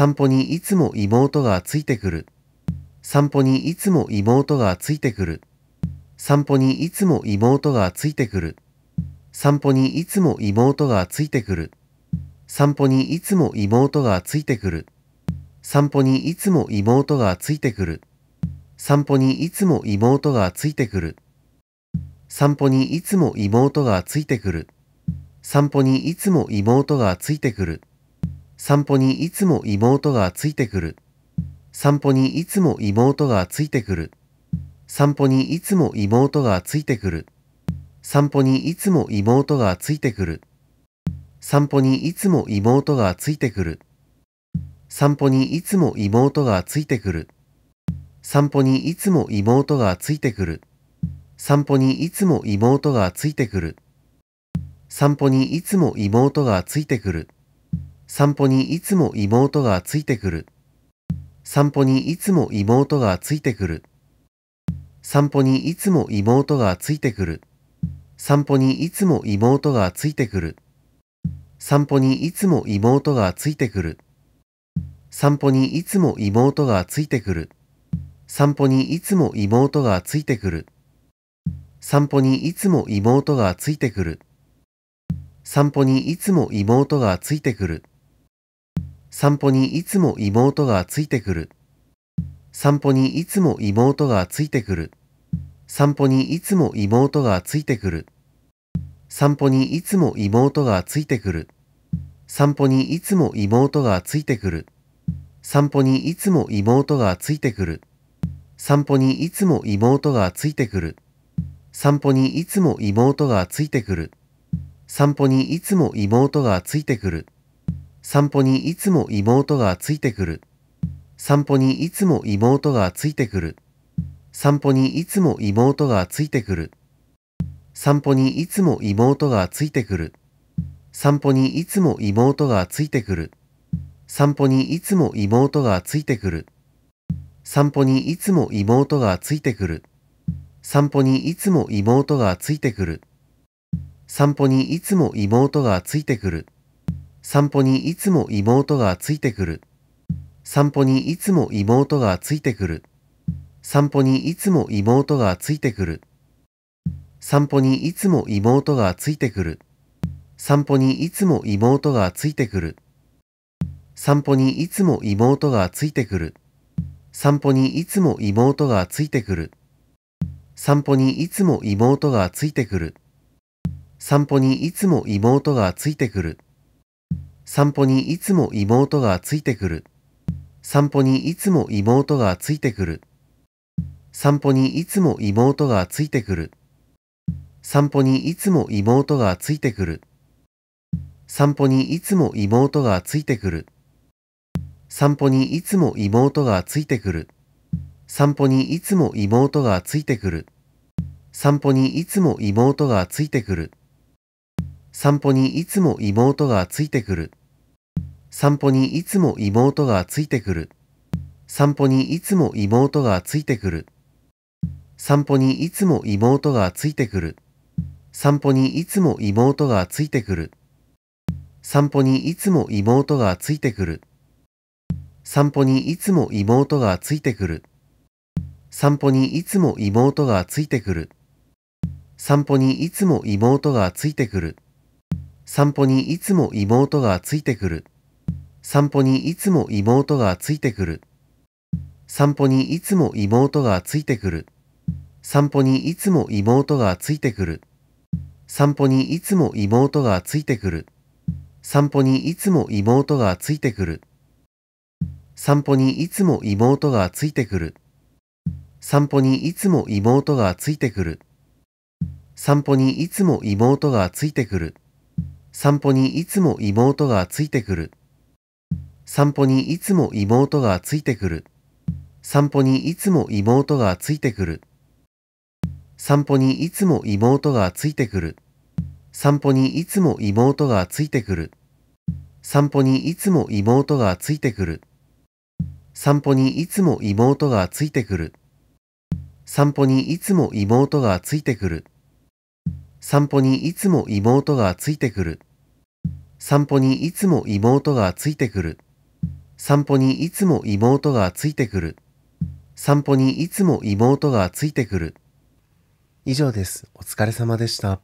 散歩にいつも妹がついてくる。散歩にいつも妹がついてくる。散歩にいつも妹がついてくる。散歩にいつも妹がついてくる。散歩にいつも妹がついてくる。散歩にいつも妹がついてくる。散歩にいつも妹がついてくる。散歩にいつも妹がついてくる。散歩にいつも妹がついてくる。散歩にいいつつも妹がてくる。散歩にいつも妹がついてくる。散歩にいつも妹がついてくる。散歩にいつも妹がついてくる。散歩にいつも妹がついてくる。散歩にいつも妹がついてくる。散歩にいつも妹がついてくる。散歩にいつも妹がついてくる。散歩にいつも妹がついてくる。散歩にいつも妹がついてくる。散歩にいつも妹がついてくる。散歩にいつも妹がついてくる。散歩にいつも妹がついてくる。散歩にいつも妹がついてくる。散歩にいつも妹がついてくる。散歩にいつも妹がついてくる。散歩にいつも妹がついてくる。散歩にいつも妹がついてくる。散歩にいつも妹がついてくる。散歩にいつも妹がついてくる。散歩にいつも妹がついてくる。散歩にいつも妹がついてくる。散歩にいつも妹がついてくる。散歩にいつも妹がついてくる。散歩にいつも妹がついてくる。散歩にいつも妹がついてくる。散歩にいつも妹がついてくる。散歩にいつも妹がついてくる。散歩にいいつつも妹がてくる散歩にいつも妹がついてくる。散歩にいつも妹がついてくる。散歩にいつも妹がついてくる。散歩にいつも妹がついてくる。散歩にいつも妹がついてくる。散歩にいつも妹がついてくる。散歩にいつも妹がついてくる。散歩にいつも妹がついてくる。散歩にいつも妹がついてくる。散歩にいつも妹がついてくる。散歩にいつも妹がついてくる。散歩にいつも妹がついてくる。散歩にいつも妹がついてくる。散歩にいつも妹がついてくる。散歩にいつも妹がついてくる。散歩にいつも妹がついてくる。散歩にいつも妹がついてくる。散歩にいつも妹がついてくる。散歩にいつも妹がついてくる。散歩にいつも妹がついてくる。散歩にいつも妹がついてくる。散歩にいつも妹がついてくる。散歩にいつも妹がついてくる。散歩にいつも妹がついてくる。散歩にいつも妹がついてくる。散歩にいつも妹がついてくる。散歩にいつも妹がついてくる。散歩にいつも妹がついてくる。散歩にいつも妹がついてくる。散歩にいつも妹がついてくる。散歩にいつも妹がついてくる。散歩にいつも妹がついてくる。散歩にいつも妹がついてくる。散歩にいつも妹がついてくる。散歩にいつも妹がついてくる。散歩にいつも妹がついてくる。散歩にいつも妹がついてくる。散歩にいつも妹がついてくる。散歩にいつも妹がついてくる。散歩にいつも妹がついてくる。散歩にいつも妹がついてくる。散歩にいつも妹がついてくる。散歩にいつも妹がついてくる。散歩にいつも妹がついてくる。散歩にいつも妹がついてくる。散歩にいいつつも妹がてくる。散歩にいつも妹がついてくる。散歩にいつも妹がついてくる。散歩にいつも妹がついてくる。散歩にいつも妹がついてくる。散歩にいつも妹がついてくる。散歩にいつも妹がついてくる。散歩にいつも妹がついてくる。散歩にいつも妹がついてくる。散歩にいつも妹がついてくる。散歩にいつも妹がついてくる。散歩にいつも妹がついてくる。以上です。お疲れ様でした。